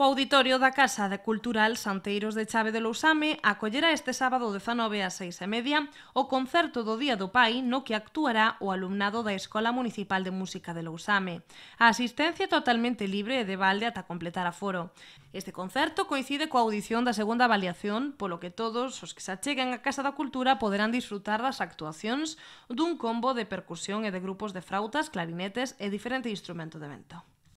O auditorio da Casa de Cultural Santeiros de Chave de Lousame acollerá este sábado 19 a 6 e media o concerto do Día do Pai no que actuará o alumnado da Escola Municipal de Música de Lousame. A asistencia é totalmente libre e de balde ata completar a foro. Este concerto coincide coa audición da segunda avaliación, polo que todos os que se acheguen á Casa da Cultura poderán disfrutar das actuacións dun combo de percusión e de grupos de frautas, clarinetes e diferente instrumento de vento.